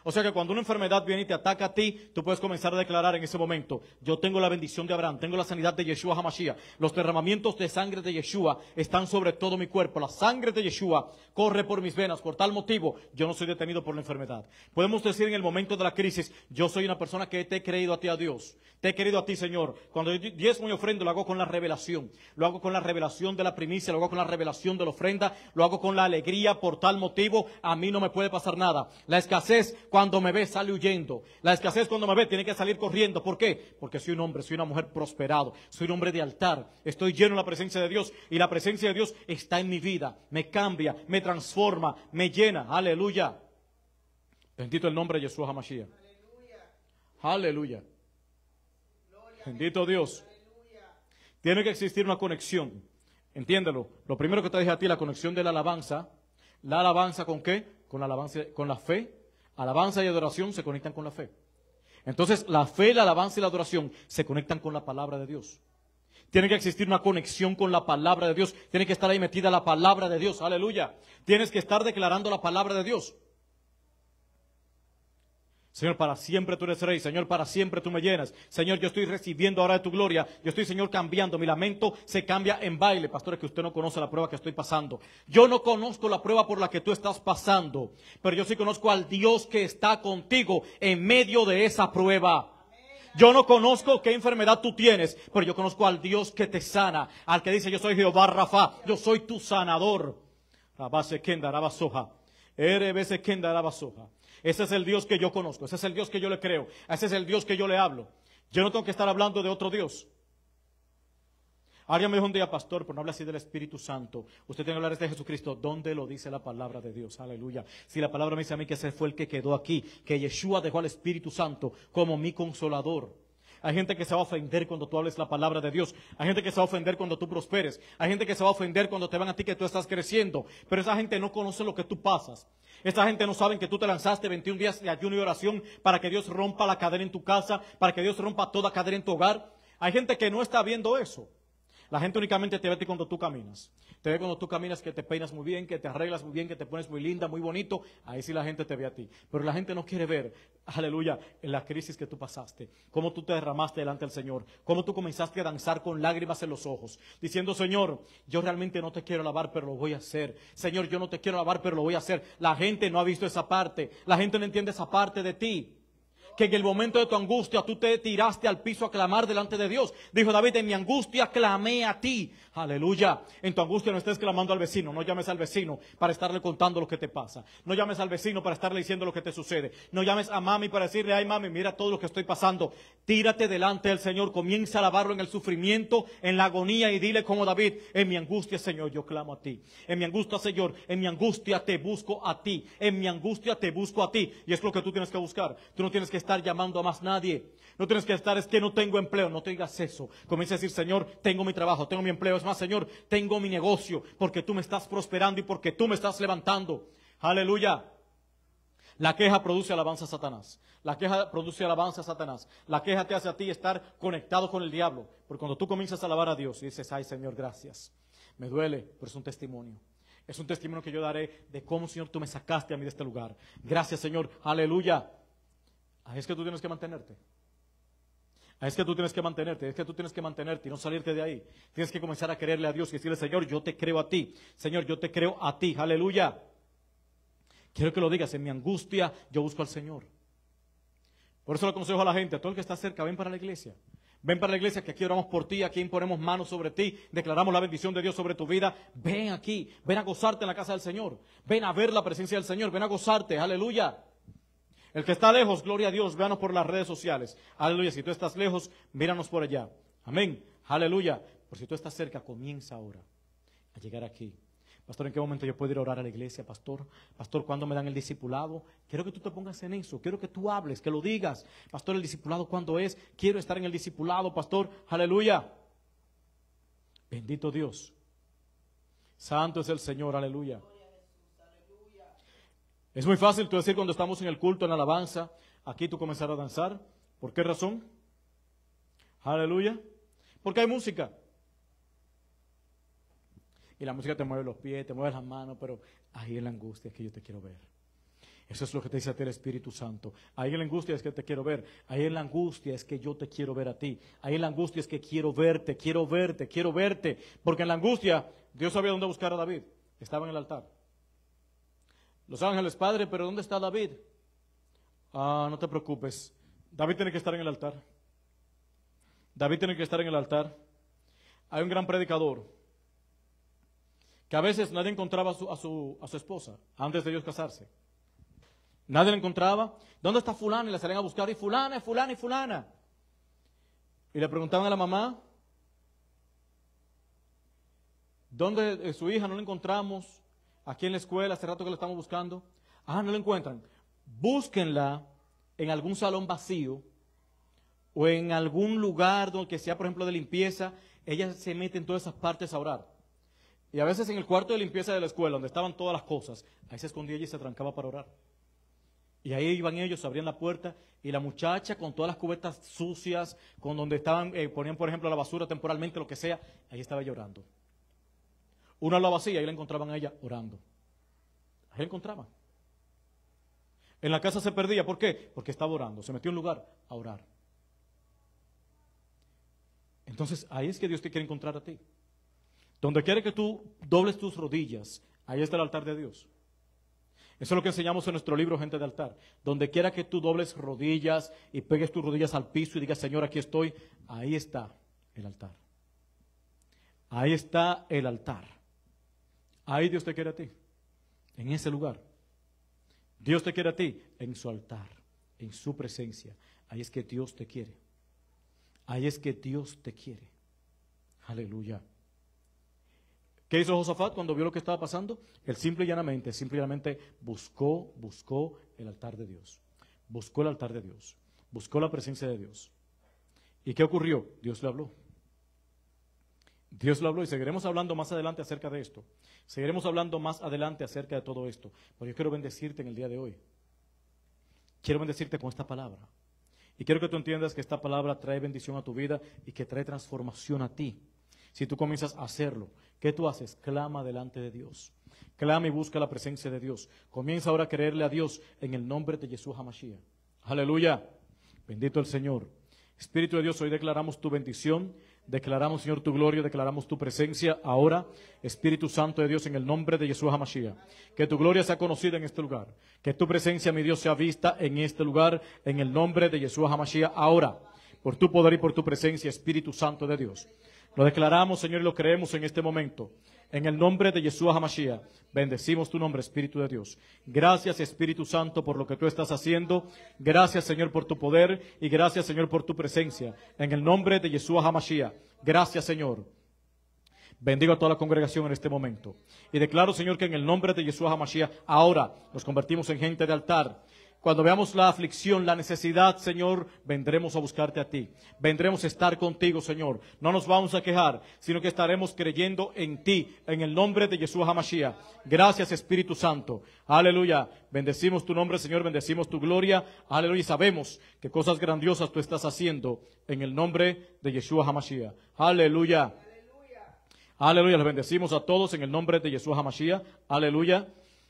O sea que cuando una enfermedad viene y te ataca a ti, tú puedes comenzar a declarar en ese momento, yo tengo la bendición de Abraham, tengo la sanidad de Yeshua Hamashiach, los derramamientos de sangre de Yeshua están sobre todo mi cuerpo, la sangre de Yeshua corre por mis venas, por tal motivo yo no soy detenido por la enfermedad. Podemos decir en el momento de la crisis, yo soy una persona que te he creído a ti, a Dios, te he creído a ti, Señor. Cuando yo diezmo y ofrendo, lo hago con la revelación, lo hago con la revelación de la primicia, lo hago con la revelación de la ofrenda, lo hago con la alegría, por tal motivo a mí no me puede pasar nada. La escasez, cuando me ve sale huyendo. La escasez cuando me ve tiene que salir corriendo. ¿Por qué? Porque soy un hombre, soy una mujer prosperado, soy un hombre de altar. Estoy lleno de la presencia de Dios y la presencia de Dios está en mi vida. Me cambia, me transforma, me llena. Aleluya. Bendito el nombre de Jesús Hamashiach. Aleluya. Aleluya. Bendito Dios. Tiene que existir una conexión. Entiéndelo. Lo primero que te dije a ti, la conexión de la alabanza. ¿La alabanza con qué? Con la alabanza, con la fe Alabanza y adoración se conectan con la fe. Entonces, la fe, la alabanza y la adoración se conectan con la palabra de Dios. Tiene que existir una conexión con la palabra de Dios. Tiene que estar ahí metida la palabra de Dios. Aleluya. Tienes que estar declarando la palabra de Dios. Señor, para siempre tú eres rey. Señor, para siempre tú me llenas. Señor, yo estoy recibiendo ahora de tu gloria. Yo estoy, Señor, cambiando. Mi lamento se cambia en baile. Pastor es que usted no conoce la prueba que estoy pasando. Yo no conozco la prueba por la que tú estás pasando. Pero yo sí conozco al Dios que está contigo en medio de esa prueba. Yo no conozco qué enfermedad tú tienes, pero yo conozco al Dios que te sana, al que dice, yo soy Jehová Rafa, yo soy tu sanador. Rabase kenda, rabasoja. Erebese kenda, soja. Ese es el Dios que yo conozco, ese es el Dios que yo le creo, ese es el Dios que yo le hablo. Yo no tengo que estar hablando de otro Dios. Alguien me dijo un día, pastor, pero no habla así del Espíritu Santo. Usted tiene que hablar de Jesucristo. ¿Dónde lo dice la palabra de Dios? Aleluya. Si la palabra me dice a mí que ese fue el que quedó aquí, que Yeshua dejó al Espíritu Santo como mi consolador. Hay gente que se va a ofender cuando tú hables la palabra de Dios. Hay gente que se va a ofender cuando tú prosperes. Hay gente que se va a ofender cuando te van a ti que tú estás creciendo. Pero esa gente no conoce lo que tú pasas. Esa gente no sabe que tú te lanzaste 21 días de ayuno y oración para que Dios rompa la cadena en tu casa, para que Dios rompa toda cadena en tu hogar. Hay gente que no está viendo eso. La gente únicamente te ve a ti cuando tú caminas. Te ve cuando tú caminas que te peinas muy bien, que te arreglas muy bien, que te pones muy linda, muy bonito. Ahí sí la gente te ve a ti. Pero la gente no quiere ver, aleluya, en la crisis que tú pasaste, cómo tú te derramaste delante del Señor, cómo tú comenzaste a danzar con lágrimas en los ojos, diciendo, Señor, yo realmente no te quiero alabar, pero lo voy a hacer. Señor, yo no te quiero alabar, pero lo voy a hacer. La gente no ha visto esa parte. La gente no entiende esa parte de ti que en el momento de tu angustia tú te tiraste al piso a clamar delante de Dios. Dijo David, en mi angustia clamé a ti. Aleluya. En tu angustia no estés clamando al vecino. No llames al vecino para estarle contando lo que te pasa. No llames al vecino para estarle diciendo lo que te sucede. No llames a mami para decirle, ay mami, mira todo lo que estoy pasando. Tírate delante del Señor. Comienza a alabarlo en el sufrimiento, en la agonía y dile como David, en mi angustia, Señor, yo clamo a ti. En mi angustia, Señor, en mi angustia te busco a ti. En mi angustia te busco a ti. Y es lo que tú tienes que buscar. Tú no tienes que estar llamando a más nadie. No tienes que estar, es que no tengo empleo. No te digas eso. Comienza a decir, Señor, tengo mi trabajo, tengo mi empleo. Señor, tengo mi negocio porque tú me estás prosperando y porque tú me estás levantando. Aleluya. La queja produce alabanza a Satanás. La queja produce alabanza a Satanás. La queja te hace a ti estar conectado con el diablo. Porque cuando tú comienzas a alabar a Dios y dices, ay Señor, gracias. Me duele, pero es un testimonio. Es un testimonio que yo daré de cómo, Señor, tú me sacaste a mí de este lugar. Gracias, Señor. Aleluya. es que tú tienes que mantenerte. Es que tú tienes que mantenerte, es que tú tienes que mantenerte y no salirte de ahí. Tienes que comenzar a creerle a Dios y decirle, Señor, yo te creo a ti. Señor, yo te creo a ti. Aleluya. Quiero que lo digas, en mi angustia yo busco al Señor. Por eso le aconsejo a la gente, a todo el que está cerca, ven para la iglesia. Ven para la iglesia que aquí oramos por ti, aquí imponemos manos sobre ti, declaramos la bendición de Dios sobre tu vida. Ven aquí, ven a gozarte en la casa del Señor. Ven a ver la presencia del Señor, ven a gozarte. Aleluya. El que está lejos, gloria a Dios, véanos por las redes sociales. Aleluya, si tú estás lejos, míranos por allá. Amén. Aleluya. Por si tú estás cerca, comienza ahora a llegar aquí. Pastor, ¿en qué momento yo puedo ir a orar a la iglesia, pastor? Pastor, ¿cuándo me dan el discipulado? Quiero que tú te pongas en eso, quiero que tú hables, que lo digas. Pastor, ¿el discipulado cuándo es? Quiero estar en el discipulado, pastor. Aleluya. Bendito Dios. Santo es el Señor, aleluya. Es muy fácil tú decir cuando estamos en el culto, en alabanza, aquí tú comenzar a danzar. ¿Por qué razón? Aleluya. Porque hay música. Y la música te mueve los pies, te mueve las manos, pero ahí en la angustia es que yo te quiero ver. Eso es lo que te dice a ti el Espíritu Santo. Ahí en la angustia es que te quiero ver. Ahí en la angustia es que yo te quiero ver a ti. Ahí en la angustia es que quiero verte, quiero verte, quiero verte. Porque en la angustia Dios sabía dónde buscar a David. Estaba en el altar. Los ángeles, padre, pero ¿dónde está David? Ah, no te preocupes. David tiene que estar en el altar. David tiene que estar en el altar. Hay un gran predicador que a veces nadie encontraba a su, esposa antes de ellos casarse. Nadie la encontraba. ¿Dónde está fulana? Y la salían a buscar. Y fulana, y fulana, y fulana. Y le preguntaban a la mamá, ¿dónde eh, su hija no la encontramos? aquí en la escuela, hace rato que la estamos buscando. Ah, no la encuentran. Búsquenla en algún salón vacío o en algún lugar donde sea, por ejemplo, de limpieza. Ella se mete en todas esas partes a orar. Y a veces en el cuarto de limpieza de la escuela, donde estaban todas las cosas, ahí se escondía y se trancaba para orar. Y ahí iban ellos, abrían la puerta y la muchacha con todas las cubetas sucias, con donde estaban, eh, ponían por ejemplo la basura temporalmente, lo que sea, ahí estaba llorando. Una la vacía y la encontraban a ella orando. Ahí la encontraban. En la casa se perdía. ¿Por qué? Porque estaba orando. Se metió en un lugar a orar. Entonces ahí es que Dios te quiere encontrar a ti. Donde quiere que tú dobles tus rodillas, ahí está el altar de Dios. Eso es lo que enseñamos en nuestro libro, Gente de Altar. Donde quiera que tú dobles rodillas y pegues tus rodillas al piso y digas, Señor, aquí estoy, ahí está el altar. Ahí está el altar. Ahí Dios te quiere a ti, en ese lugar. Dios te quiere a ti en su altar, en su presencia. Ahí es que Dios te quiere. Ahí es que Dios te quiere. Aleluya. ¿Qué hizo Josafat cuando vio lo que estaba pasando? Él simple y llanamente, simple y llanamente buscó, buscó el altar de Dios. Buscó el altar de Dios. Buscó la presencia de Dios. ¿Y qué ocurrió? Dios le habló. Dios lo habló y seguiremos hablando más adelante acerca de esto. Seguiremos hablando más adelante acerca de todo esto. Pero yo quiero bendecirte en el día de hoy. Quiero bendecirte con esta palabra. Y quiero que tú entiendas que esta palabra trae bendición a tu vida y que trae transformación a ti. Si tú comienzas a hacerlo, ¿qué tú haces? Clama delante de Dios. Clama y busca la presencia de Dios. Comienza ahora a creerle a Dios en el nombre de Jesús Hamashiach. Aleluya. Bendito el Señor. Espíritu de Dios, hoy declaramos tu bendición Declaramos, Señor, tu gloria, declaramos tu presencia ahora, Espíritu Santo de Dios, en el nombre de Jesús Hamashiach. Que tu gloria sea conocida en este lugar. Que tu presencia, mi Dios, sea vista en este lugar, en el nombre de Jesús Hamashiach ahora. Por tu poder y por tu presencia, Espíritu Santo de Dios. Lo declaramos, Señor, y lo creemos en este momento. En el nombre de Yeshua HaMashiach, bendecimos tu nombre, Espíritu de Dios. Gracias, Espíritu Santo, por lo que tú estás haciendo. Gracias, Señor, por tu poder y gracias, Señor, por tu presencia. En el nombre de Yeshua HaMashiach, gracias, Señor. Bendigo a toda la congregación en este momento. Y declaro, Señor, que en el nombre de Yeshua HaMashiach, ahora nos convertimos en gente de altar cuando veamos la aflicción, la necesidad, Señor, vendremos a buscarte a ti. Vendremos a estar contigo, Señor. No nos vamos a quejar, sino que estaremos creyendo en ti, en el nombre de Yeshua Hamashiach. Gracias, Espíritu Santo. Aleluya. Bendecimos tu nombre, Señor. Bendecimos tu gloria. Aleluya. sabemos que cosas grandiosas tú estás haciendo en el nombre de Yeshua Hamashiach. Aleluya. Aleluya. Aleluya. bendecimos a todos en el nombre de Yeshua Hamashiach. Aleluya.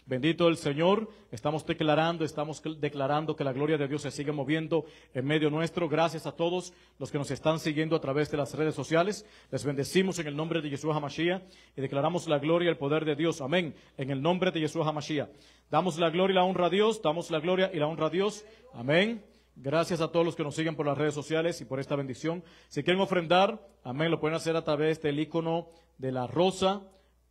Bendito el Señor, estamos declarando, estamos declarando que la gloria de Dios se sigue moviendo en medio nuestro. Gracias a todos los que nos están siguiendo a través de las redes sociales. Les bendecimos en el nombre de Yeshua Hamashiach y declaramos la gloria y el poder de Dios. Amén. En el nombre de Yeshua Hamashiach. Damos la gloria y la honra a Dios, damos la gloria y la honra a Dios. Amén. Gracias a todos los que nos siguen por las redes sociales y por esta bendición. Si quieren ofrendar, amén, lo pueden hacer a través del icono de la rosa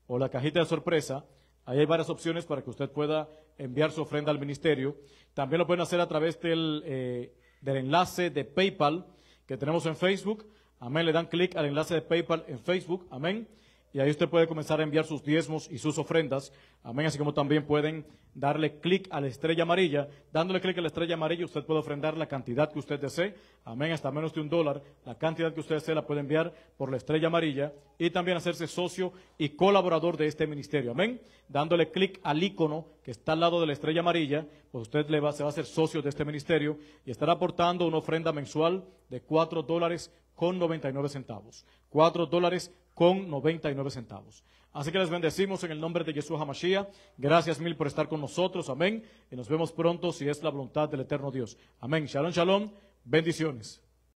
o la cajita de sorpresa. Ahí hay varias opciones para que usted pueda enviar su ofrenda al ministerio. También lo pueden hacer a través del, eh, del enlace de PayPal que tenemos en Facebook. Amén. Le dan clic al enlace de PayPal en Facebook. Amén y ahí usted puede comenzar a enviar sus diezmos y sus ofrendas. Amén. Así como también pueden darle clic a la estrella amarilla. Dándole clic a la estrella amarilla, usted puede ofrendar la cantidad que usted desee. Amén. Hasta menos de un dólar. La cantidad que usted desee la puede enviar por la estrella amarilla. Y también hacerse socio y colaborador de este ministerio. Amén. Dándole clic al icono que está al lado de la estrella amarilla, pues usted le va, se va a hacer socio de este ministerio y estará aportando una ofrenda mensual de cuatro dólares con nueve centavos. 4 dólares con 99 centavos. Así que les bendecimos en el nombre de Jesús Hamashiach. Gracias mil por estar con nosotros. Amén. Y nos vemos pronto si es la voluntad del eterno Dios. Amén. Shalom, shalom. Bendiciones.